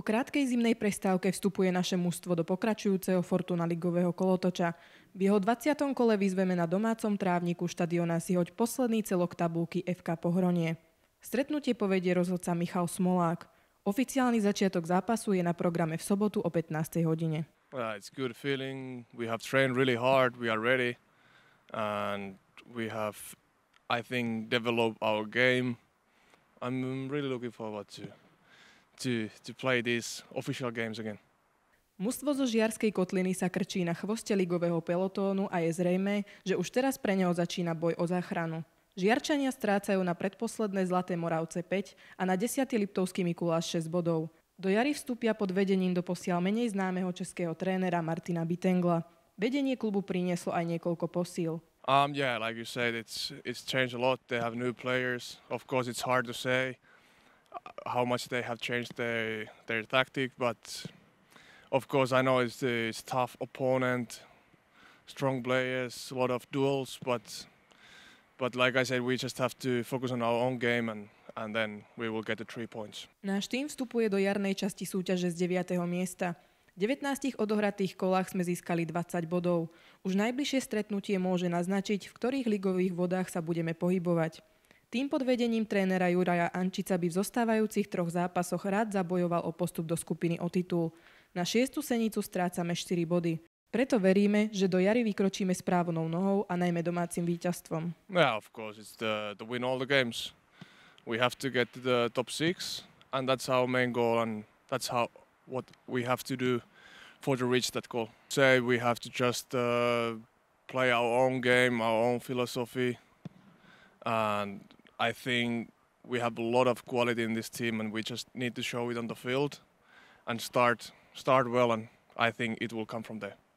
Po krátkej zimnej prestávke vstupuje naše mužstvo do pokračujúceho Fortuna ligového kolotoča. V jeho 20. kole vyzveme na domácom trávniku štadiona si hoď posledný celok tabulky FK Pohronie. Stretnutie povedie rozhodca Michal Smolák. Oficiálny začiatok zápasu je na programe v sobotu o 15. hodine. Well, uh, it's good feeling. We have trained really hard. We are ready. And we have, I think, developed our game. I'm really looking forward to to, to play these official games again. Mústvo zo Žiarskej kotliny sa krčí na chvoste ligového pelotónu a je zrejme, že už teraz pre neho začína boj o záchranu. Žiarčania strácajú na predposledné Zlaté Moravce 5 a na 10. Liptovský Mikuláš 6 bodov. Do jary vstúpia pod vedením do posiaľ menej známeho českého trénera Martina Bitengla. Vedenie klubu prinieslo aj niekoľko posíl. Um, yeah, like you said, it's, it's changed a lot. They have new players. Of course, it's hard to say how much they have changed their their tactic. But of course, I know it's, it's tough opponent, strong players, a lot of duels. But but like I said, we just have to focus on our own game and and then we will get the three points. Náš tým vstupuje do jarnej časti súťaže z 9. miesta. V 19 odohratých kolách sme získali 20 bodov. Už najbližšie stretnutie môže naznačiť, v ktorých ligových vodách sa budeme pohybovať. Tým pod vedením trénera Juraja Ančica by v zostávajúcich troch zápasoch rád zabojoval o postup do skupiny o titul. Na šiestu senicu strácame 4 body. Preto veríme, že do jary vykročíme s právnou nohou a najmä domácim víťazstvom. Yeah, of course, it's the, the win all the games. We have to get to the top six and that's our main goal and that's how what we have to do for to reach that goal. Say we have to just uh, play our own game, our own philosophy and I think we have a lot of quality in this team, and we just need to show it on the field and start start well. And I think it will come from there.